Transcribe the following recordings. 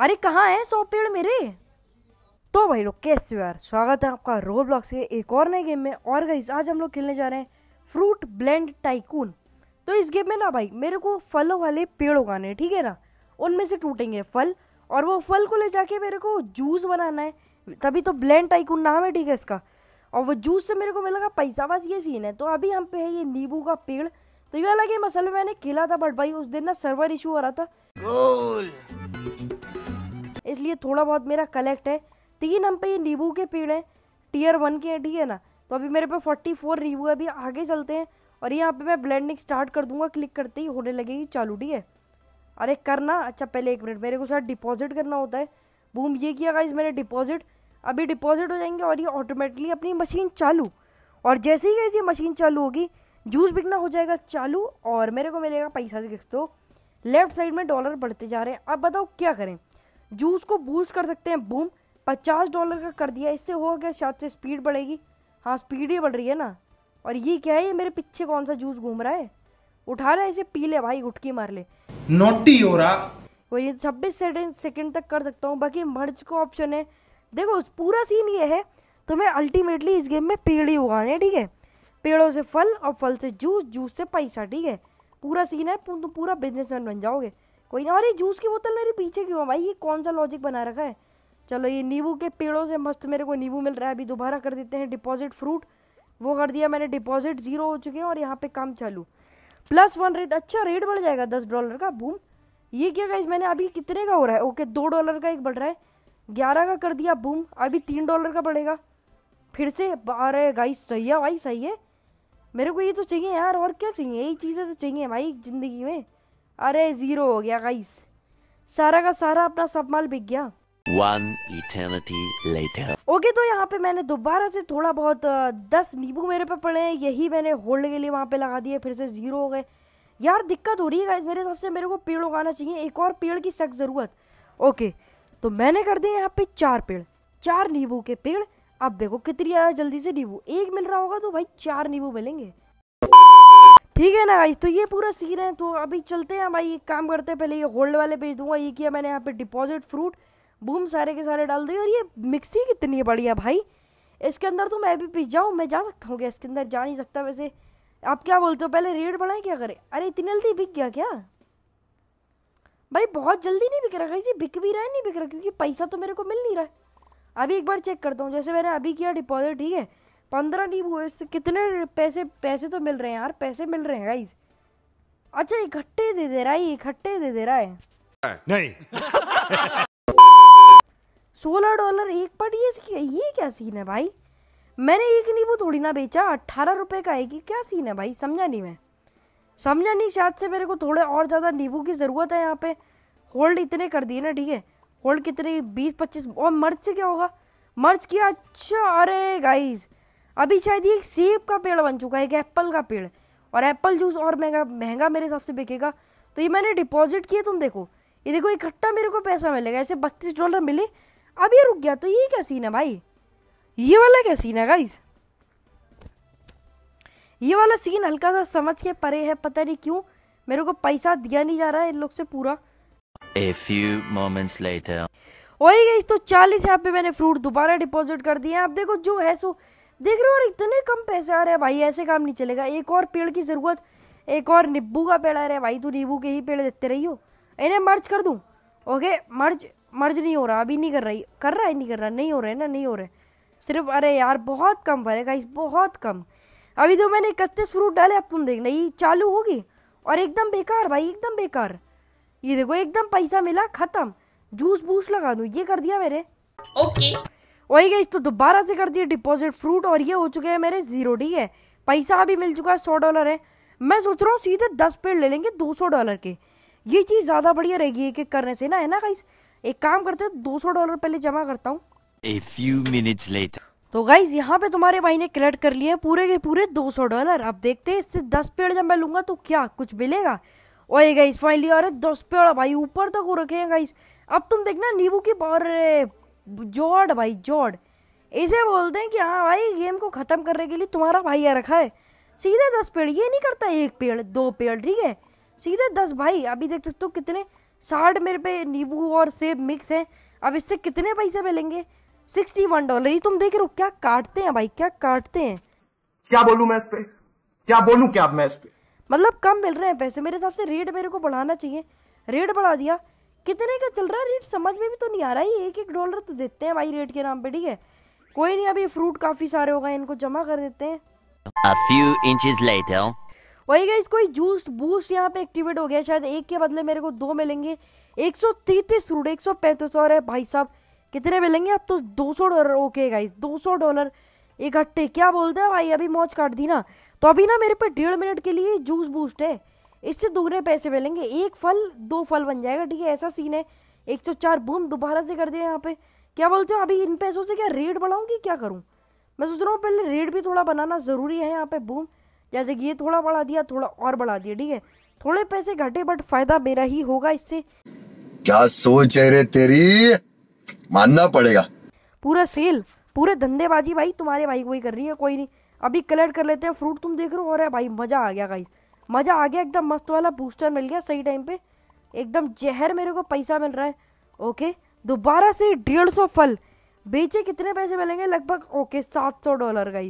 अरे कहाँ है सौ पेड़ मेरे तो भाई लोग कैसे हो यार स्वागत है आपका रोल ब्लॉक्स के एक और नए गेम में और गाइस आज हम लोग खेलने जा रहे हैं फ्रूट ब्लेंड टाइकून तो इस गेम में ना भाई मेरे को फलों वाले पेड़ उगाने ठीक है ना उनमें से टूटेंगे फल और वो फल को ले जाके मेरे को जूस बनाना है तभी तो ब्लेंड टाइकून नाम है ठीक है इसका और वो जूस से मेरे को मिलेगा पैसा बस ये सीन है तो अभी हम पे है ये नींबू का पेड़ तो ये अलग गेम मसल में मैंने खेला था बट भाई उस दिन ना सर्वर इशू हो रहा था इसलिए थोड़ा बहुत मेरा कलेक्ट है तीन हम पे ये नींबू के पेड़ हैं टीयर वन के हैं ठीक है ना तो अभी मेरे पे फोर्टी फोर नींबू है अभी आगे चलते हैं और यहाँ पे मैं ब्लेंडिंग स्टार्ट कर दूंगा क्लिक करते ही होने लगेगी चालू ठीक है अरे करना अच्छा पहले एक मिनट मेरे को सर डिपॉजिट करना होता है बूम ये किया गया मैंने डिपॉजिट अभी डिपॉजिट हो जाएंगे और ये ऑटोमेटिकली अपनी मशीन चालू और जैसे ही कैसे ये मशीन चालू होगी जूस बिकना हो जाएगा चालू और मेरे को मिलेगा पैसा सिक्स तो लेफ्ट साइड में डॉलर बढ़ते जा रहे हैं अब बताओ क्या करें जूस को बूस्ट कर सकते हैं बूम पचास डॉलर का कर दिया इससे हो गया शायद से स्पीड बढ़ेगी हाँ स्पीड ही बढ़ रही है ना और ये क्या है ये मेरे पीछे कौन सा जूस घूम रहा है उठा रहा है इसे पी ले भाई गुटकी मार ले नोटी हो रहा वो ये छब्बीस सेकेंड तक कर सकता हूँ बाकी मर्ज का ऑप्शन है देखो पूरा सीन ये है तुम्हें तो अल्टीमेटली इस गेम में पेड़ ही उगाने हैं ठीक है पेड़ों से फल और फल से जूस जूस से पैसा ठीक है पूरा सीन है तुम पूरा बिजनेसमैन बन जाओगे कोई ना अरे जूस की बोतल मेरे पीछे क्यों है भाई ये कौन सा लॉजिक बना रखा है चलो ये नींबू के पेड़ों से मस्त मेरे को नींबू मिल रहा है अभी दोबारा कर देते हैं डिपॉजिट फ्रूट वो कर दिया मैंने डिपॉजिट ज़ीरो हो चुके हैं और यहाँ पे काम चालू प्लस वन रेट अच्छा रेट बढ़ जाएगा दस डॉलर का बूम ये क्या गाइज मैंने अभी कितने का हो रहा है ओके दो डॉलर का एक बढ़ रहा है ग्यारह का कर दिया बूम अभी तीन डॉलर का बढ़ेगा फिर से अरे गाइस सही है भाई सही है मेरे को ये तो चाहिए यार और क्या चाहिए यही चीज़ें तो चाहिए भाई ज़िंदगी में अरे ज़ीरो हो गया गाइस सारा का सारा अपना सब माल बिक गया One eternity later. Okay, तो यहाँ पे मैंने दोबारा से थोड़ा बहुत दस नींबू मेरे पे पड़े हैं यही मैंने होल्ड के लिए वहाँ पे लगा दिए फिर से ज़ीरो हो गए यार दिक्कत हो रही है गाइस मेरे हिसाब से मेरे को पेड़ उगाना चाहिए एक और पेड़ की सख्त ज़रूरत ओके तो मैंने कर दिए यहाँ पे चार पेड़ चार नींबू के पेड़ अब देखो कितनी आया जल्दी से नींबू एक मिल रहा होगा तो भाई चार नींबू मिलेंगे ठीक है ना गाइज तो ये पूरा सीन है तो अभी चलते हैं भाई एक काम करते हैं पहले ये होल्ड वाले भेज दूंगा ये किया मैंने यहाँ पे डिपॉजिट फ्रूट बूम सारे के सारे डाल दिए और ये मिक्सी कितनी बढ़िया भाई इसके अंदर तो मैं भी पिस जाऊँ मैं जा सकता हूँ क्या इसके अंदर जा नहीं सकता वैसे आप क्या बोलते हो पहले रेट बढ़ाएं क्या करें अरे इतनी जल्दी बिक गया क्या भाई बहुत जल्दी नहीं बिक रहा कैसे बिक भी रहा है नहीं बिक रहा क्योंकि पैसा तो मेरे को मिल नहीं रहा है अभी एक बार चेक करता हूँ जैसे मैंने अभी किया डिपॉजिट ठीक है पंद्रह नहीं हुए इससे कितने पैसे पैसे तो मिल रहे हैं यार पैसे मिल रहे हैं गाइज अच्छा इकट्ठे दे दे रहा है इकट्ठे दे दे रहा है नहीं सोलह डॉलर एक पर ये ये क्या सीन है भाई मैंने एक नींबू थोड़ी ना बेचा अट्ठारह रुपये का एक ही क्या सीन है भाई समझा नहीं मैं समझा नहीं शायद से मेरे को थोड़े और ज़्यादा नींबू की ज़रूरत है यहाँ पे होल्ड इतने कर दिए ना ठीक है होल्ड कितने बीस पच्चीस और मर्च से क्या होगा मर्च किया अच्छा अरे गाइज़ अभी शायद ये एक सेब का पेड़ बन चुका है एक एप्पल का पेड़ और एप्पल जूस और महंगा महंगा मेरे हिसाब से बिकेगा तो ये मैंने डिपॉजिट किया तुम देखो ये देखो इकट्ठा मेरे को पैसा मिलेगा ऐसे बत्तीस डॉलर मिले अब ये रुक गया तो ये क्या सीन है भाई ये वाला क्या सीन है गाइज ये वाला सीन हल्का सा समझ के परे है पता नहीं क्यों मेरे को पैसा दिया नहीं जा रहा है इन लोग से पूरा A few moments later. वही गई तो चालीस यहाँ पे मैंने फ्रूट दोबारा डिपॉजिट कर दिया आप देखो जो है सो देख रहे हो इतने कम पैसे आ रहे हैं भाई ऐसे काम नहीं चलेगा एक और पेड़ की ज़रूरत एक और नींबू का पेड़ आ रहा है भाई तू नींबू के ही पेड़ देते रही हो इन्हें मर्ज कर दूँ ओके मर्ज मर्ज नहीं हो रहा अभी नहीं कर रही कर रहा है नहीं कर रहा नहीं हो रहा है ना नहीं हो रहा है सिर्फ अरे यार बहुत कम भरेगा इस बहुत कम अभी तो मैंने इकतीस फ्रूट डाले अब तुम देखना ये चालू होगी और एकदम बेकार भाई एकदम बेकार ये देखो एकदम पैसा मिला ख़त्म जूस बूस लगा दूँ ये कर दिया मेरे ओके okay. वही गई तो दोबारा से कर दिए डिपॉजिट फ्रूट और ये हो चुके हैं मेरे जीरो डी है पैसा अभी मिल चुका है सौ डॉलर है मैं सोच रहा हूँ सीधे दस पेड़ ले लेंगे दो सौ डॉलर के ये चीज़ ज़्यादा बढ़िया रहेगी एक एक करने से ना है ना गाइस एक काम करते हो दो सौ डॉलर पहले जमा करता हूँ A few minutes later. तो गाइज यहाँ पे तुम्हारे भाई ने कलेक्ट कर लिए पूरे के पूरे 200 डॉलर अब देखते हैं इससे 10 पेड़ जब मैं लूंगा तो क्या कुछ मिलेगा ओए गाइज फाइनली अरे 10 पेड़ भाई ऊपर तक हो रखे हैं गाइज अब तुम देखना नींबू की और जोड़ भाई जोड़ इसे बोलते हैं कि हाँ भाई गेम को ख़त्म करने के लिए तुम्हारा भाई आ रखा है सीधे दस पेड़ ये नहीं करता एक पेड़ दो पेड़ ठीक है सीधे दस भाई अभी देख सकते हो कितने साठ मेरे पे नींबू और सेब मिक्स है अब इससे कितने पैसे मिलेंगे सिक्सटी वन डॉलर ये तुम देख रहे हो क्या काटते हैं भाई क्या काटते हैं क्या बोलूं मैं इस पे क्या बोलूं क्या मैं इस पे मतलब कम मिल रहे हैं पैसे मेरे हिसाब से रेट मेरे को बढ़ाना चाहिए रेट बढ़ा दिया कितने का चल रहा है रेट समझ में भी तो नहीं आ रहा है एक एक डॉलर तो देते हैं भाई रेट के नाम पे ठीक है कोई नहीं अभी फ्रूट काफ़ी सारे हो गए इनको जमा कर देते हैं A few inches later. वही गाइस कोई जूस बूस्ट यहाँ पे एक्टिवेट हो गया शायद एक के बदले मेरे को दो मिलेंगे एक सौ तैतीस फ्रूट एक सौ पैंतीस और है भाई साहब कितने मिलेंगे अब तो दो सौ डॉलर ओके गाइस दो सौ डॉलर इकट्ठे क्या बोलते हैं भाई अभी मौज काट दी ना तो अभी ना मेरे पे डेढ़ मिनट के लिए जूस बूस्ट है इससे दोगुने पैसे मिलेंगे एक फल दो फल बन जाएगा ठीक है ऐसा सीन है एक सौ चार बूम दोबारा से कर दिया यहाँ पे क्या बोलते हो अभी इन पैसों से क्या रेट बढ़ाऊँ कि क्या करूँ मैं सोच रहा हूँ पहले रेट भी थोड़ा बनाना ज़रूरी है यहाँ पे बूम जैसे कि ये थोड़ा बढ़ा दिया थोड़ा और बढ़ा दिया ठीक है थोड़े पैसे घटे बट फायदा मेरा ही होगा इससे क्या सोच है रे तेरी मानना पड़ेगा पूरा सेल पूरे धंधेबाजी भाई तुम्हारे भाई को ही कर रही है कोई नहीं अभी कलेक्ट कर लेते हैं फ्रूट तुम देख रहे हो और है भाई मजा आ गया भाई मज़ा आ गया एकदम मस्त वाला बूस्टर मिल गया सही टाइम पे एकदम जहर मेरे को पैसा मिल रहा है ओके दोबारा से डेढ़ सौ फल बेचे कितने पैसे मिलेंगे लगभग ओके सात सौ डॉलर का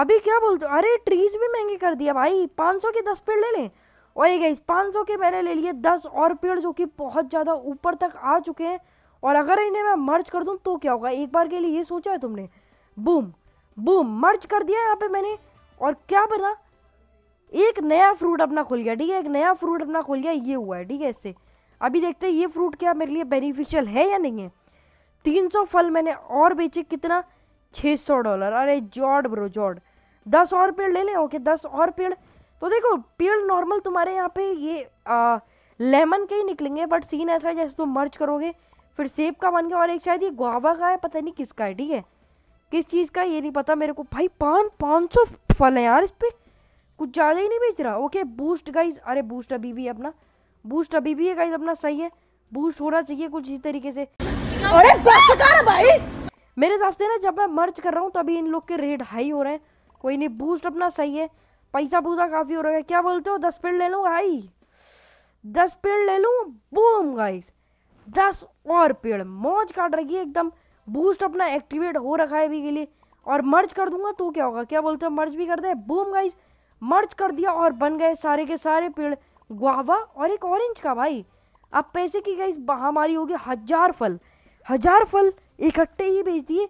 अभी क्या बोलते हो अरे ट्रीज भी महंगे कर दिया भाई पाँच सौ के दस पेड़ ले लें और ये पाँच सौ के मैंने ले लिए दस और पेड़ जो कि बहुत ज़्यादा ऊपर तक आ चुके हैं और अगर इन्हें मैं मर्ज कर दूँ तो क्या होगा एक बार के लिए ये सोचा है तुमने बूम बूम मर्ज कर दिया यहाँ पे मैंने और क्या बना एक नया फ्रूट अपना खुल गया ठीक है एक नया फ्रूट अपना खुल गया ये हुआ है ठीक है इससे अभी देखते हैं ये फ्रूट क्या मेरे लिए बेनिफिशियल है या नहीं है तीन सौ फल मैंने और बेचे कितना छः सौ डॉलर अरे जॉड ब्रो जॉड दस और पेड़ ले लें ओके दस और पेड़ तो देखो पेड़ नॉर्मल तुम्हारे यहाँ पे ये आ, लेमन के ही निकलेंगे बट सीन ऐसा है जैसे तुम मर्च करोगे फिर सेब का बन गया और एक शायद ये गुआवा का है पता नहीं किसका है ठीक है किस चीज़ का ये नहीं पता मेरे को भाई पान पाँच सौ फल है यार इस पर कुछ ज़्यादा ही नहीं बेच रहा ओके बूस्ट गाइज अरे बूस्ट अभी भी अपना बूस्ट अभी भी है गाइज अपना सही है बूस्ट होना चाहिए कुछ इस तरीके से अरे भाई मेरे हिसाब से ना जब मैं मर्ज कर रहा हूँ तभी इन लोग के रेट हाई हो रहे हैं कोई नहीं बूस्ट अपना सही है पैसा पूसा काफ़ी हो रहा है क्या बोलते हो दस पेड़ ले लूँ भाई दस पेड़ ले लूँ बूम गाइस दस और पेड़ मौज काट रही है एकदम बूस्ट अपना एक्टिवेट हो रखा है अभी के लिए और मर्ज कर दूंगा तो क्या होगा क्या बोलते हो मर्ज भी कर दे बूम गाइज मर्ज कर दिया और बन गए सारे के सारे पेड़ गुआवा और एक ऑरेंज का भाई अब पैसे की गई महामारी होगी हजार फल हजार फल इकट्ठे ही बेच दिए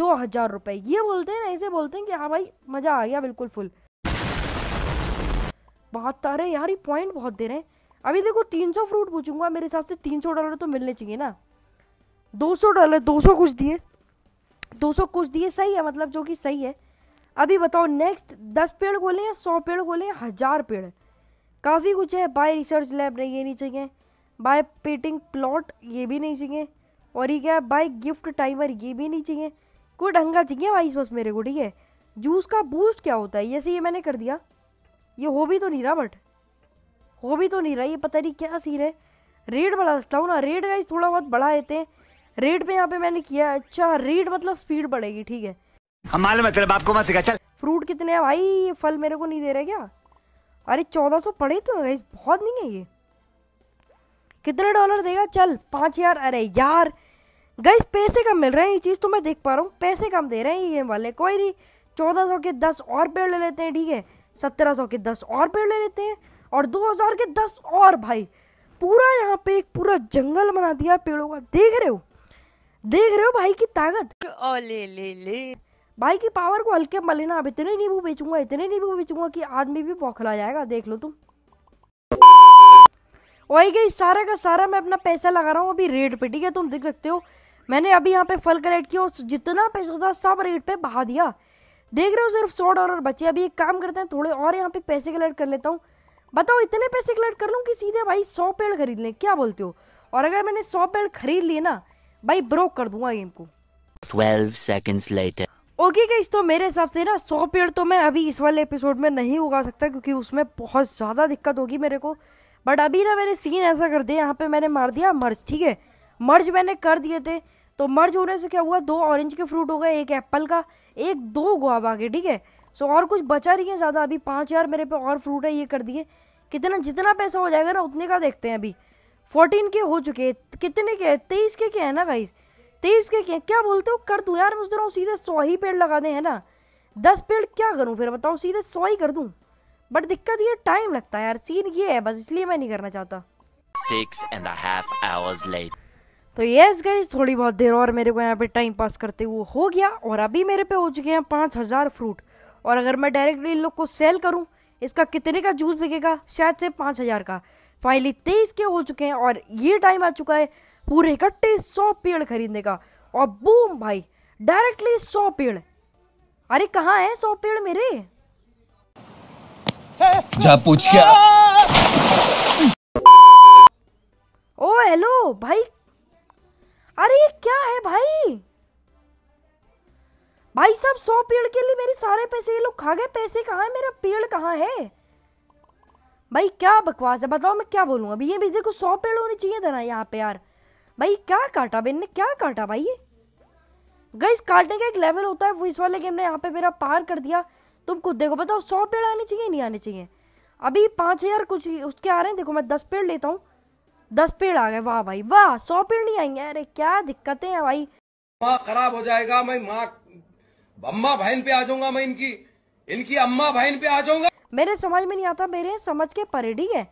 दो हजार रुपये ये बोलते हैं ना ऐसे बोलते हैं कि हाँ भाई मज़ा आ गया बिल्कुल फुल बहुत तारे यार ये पॉइंट बहुत दे रहे हैं अभी देखो तीन सौ फ्रूट पूछूंगा मेरे हिसाब से तीन सौ डॉलर तो मिलने चाहिए ना दो सौ डॉलर दो सौ कुछ दिए दो सौ कुछ दिए सही है मतलब जो कि सही है अभी बताओ नेक्स्ट दस पेड़ खोलें या सौ पेड़ खोलें या हज़ार पेड़ काफ़ी कुछ है बाय रिसर्च लैब नहीं ये नहीं चाहिए बाय पेटिंग प्लॉट ये भी नहीं चाहिए और ये क्या बाय गिफ्ट टाइमर ये भी नहीं चाहिए कोई ढंगा चाहिए भाई इस बस मेरे को ठीक है जूस का बूस्ट क्या होता है जैसे ये मैंने कर दिया ये हो भी तो नहीं रहा बट हो भी तो नहीं रहा ये पता नहीं क्या सीन है रेट बढ़ा सकता हूँ ना रेट गाइज थोड़ा बहुत बढ़ा देते हैं रेट पे यहाँ पे मैंने किया अच्छा रेट मतलब स्पीड बढ़ेगी ठीक है हम मालूम है तेरे बाप को मत सिखा चल फ्रूट कितने हैं भाई ये फल मेरे को नहीं दे रहे क्या अरे चौदह सौ पड़े तो है बहुत नहीं है ये कितने डॉलर देगा चल पाँच हजार अरे यार गई पैसे कम मिल रहे हैं ये चीज़ तो मैं देख पा रहा हूँ पैसे कम दे रहे हैं ये वाले कोई नहीं चौदह सौ के दस और पेड़ ले लेते हैं ठीक है सत्रह सौ के दस और पेड़ ले लेते हैं और दो हज़ार के दस और भाई पूरा यहाँ पे एक पूरा जंगल बना दिया पेड़ों का देख रहे हो देख रहे हो भाई की ताकत ओ ले ले ले भाई की पावर को हल्के मल लेना अब इतने नींबू बेचूंगा इतने नींबू बेचूंगा कि आदमी भी बौखला जाएगा देख लो तुम वही गई सारा का सारा मैं अपना पैसा लगा रहा हूँ अभी रेट पे ठीक है तुम देख सकते हो मैंने अभी यहाँ पे फल कलेक्ट किया और जितना पैसा था सब रेट पे बहा दिया देख रहे हो सिर्फ सौ डॉलर बचे अभी एक काम करते हैं थोड़े और यहाँ पे पैसे कलेक्ट कर लेता हूँ बताओ इतने पैसे कलेक्ट कर लूँ कि सीधे भाई सौ पेड़ खरीद लें क्या बोलते हो और अगर मैंने सौ पेड़ खरीद लिए ना भाई ब्रोक कर दूंगा गेम को twelve seconds later okay guys तो मेरे हिसाब से ना सौ पेड़ तो मैं अभी इस वाले एपिसोड में नहीं उगा सकता क्योंकि उसमें बहुत ज़्यादा दिक्कत होगी मेरे को बट अभी ना मैंने सीन ऐसा कर दिया यहाँ पे मैंने मार दिया मर्ज ठीक है मर्ज मैंने कर दिए थे तो मर्ज होने से क्या हुआ दो ऑरेंज के फ्रूट हो गए एक एप्पल का एक दो गुआबा के ठीक है सो और कुछ बचा रही है ज़्यादा अभी पाँच यार मेरे पे और फ्रूट है ये कर दिए कितना जितना पैसा हो जाएगा ना उतने का देखते हैं अभी फोर्टीन के हो चुके कितने के तेईस के क्या है ना भाई तेज के क्या क्या बोलते हो कर दू यार मैं सीधे सौ ही पेड़ लगा दे है ना दस पेड़ क्या करूँ फिर बताओ सीधे सौ ही कर दू बट दिक्कत ये टाइम लगता है यार सीन ये है बस इसलिए मैं नहीं करना चाहता Six and a half hours late. तो यस गई थोड़ी बहुत देर और मेरे को यहाँ पे टाइम पास करते हुए हो गया और अभी मेरे पे हो चुके हैं पाँच हज़ार फ्रूट और अगर मैं डायरेक्टली इन लोग को सेल करूँ इसका कितने का जूस बिकेगा शायद से पाँच हज़ार का फाइनली तेईस के हो चुके हैं और ये टाइम आ चुका है पूरे इकट्ठे सौ पेड़ खरीदने का और बूम भाई डायरेक्टली सौ पेड़ अरे कहाँ है सौ पेड़ मेरे जा पूछ क्या ओ हेलो भाई अरे ये क्या है भाई भाई साहब सौ पेड़ के लिए मेरे सारे पैसे ये लोग खा गए पैसे कहाँ है मेरा पेड़ कहाँ है भाई क्या बकवास है बताओ मैं क्या बोलूँ अभी ये भी देखो सौ पेड़ होने चाहिए था ना यहाँ पे यार भाई क्या काटा बेन ने क्या काटा भाई ये गई काटने का एक लेवल होता है वो इस वाले गेम ने यहाँ पे मेरा पार कर दिया तुम खुद देखो बताओ सौ पेड़ आने चाहिए नहीं आने चाहिए अभी पाँच हज़ार कुछ उसके आ रहे हैं देखो मैं दस पेड़ लेता हूँ दस पेड़ आ गए वाह भाई वाह सौ पेड़ नहीं आएंगे अरे क्या दिक्कतें हैं भाई माँ खराब हो जाएगा मैं माँ अम्मा बहन पे आ जाऊंगा मैं इनकी इनकी अम्मा बहन पे आ जाऊंगा मेरे समझ में नहीं आता मेरे समझ के परेडी है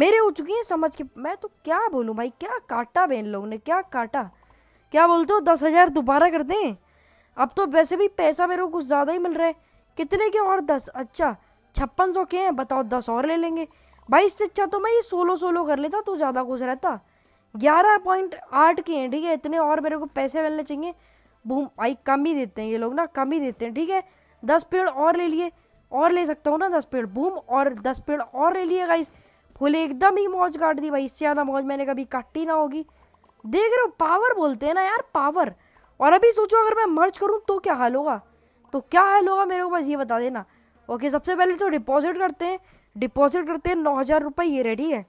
मेरे हो चुकी है समझ के मैं तो क्या बोलूँ भाई क्या काटा बहन लोगों ने क्या काटा क्या बोलते हो दस हज़ार दोबारा कर दें अब तो वैसे भी पैसा मेरे को कुछ ज़्यादा ही मिल रहा है कितने के और दस अच्छा छप्पन सौ के हैं बताओ दस और ले लेंगे भाई इससे अच्छा तो मैं ये सोलो सोलो कर लेता तो ज़्यादा कुछ रहता ग्यारह पॉइंट आठ के हैं ठीक है इतने और मेरे को पैसे मिलने चाहिए बूम भाई कम ही देते हैं ये लोग ना कम ही देते हैं ठीक है दस पेड़ और ले लिए और ले सकता हूँ ना दस पेड़ बूम और दस पेड़ और ले लिए गाइस होले एकदम ही मौज काट दी भाई इससे ज़्यादा मौज मैंने कभी काटी ना होगी देख रहे हो पावर बोलते हैं ना यार पावर और अभी सोचो अगर मैं मर्ज करूँ तो क्या हाल होगा तो क्या हाल होगा मेरे को बस ये बता देना ओके सबसे पहले तो डिपॉजिट करते हैं डिपॉजिट करते हैं नौ हज़ार रुपये ये रेडी है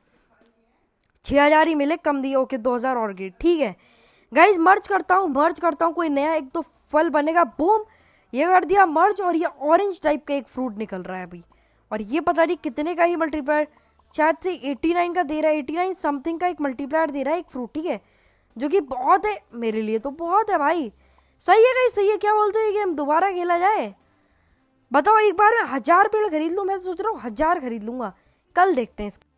छः हज़ार ही मिले कम दिए ओके दो हज़ार और गिर ठीक है गाइज मर्ज करता हूँ मर्ज करता हूँ कोई नया एक तो फल बनेगा बूम ये कर दिया मर्ज और ये ऑरेंज टाइप का एक फ्रूट निकल रहा है अभी और ये पता नहीं कितने का ही मल्टीप्लाई शायद से 89 का दे रहा है 89 समथिंग का एक मल्टीप्लायर दे रहा है एक फ्रूट ठीक है जो कि बहुत है मेरे लिए तो बहुत है भाई सही है भाई सही है क्या बोलते हो ये गेम दोबारा खेला जाए बताओ एक बार मैं हज़ार पेड़ खरीद लूँ मैं सोच रहा हूँ हज़ार खरीद लूँगा कल देखते हैं इसका